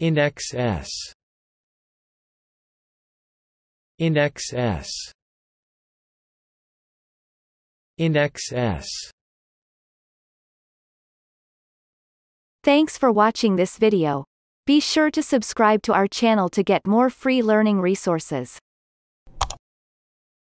In xs In xs In xs Thanks for watching this video. Be sure to subscribe to our channel to get more free learning resources.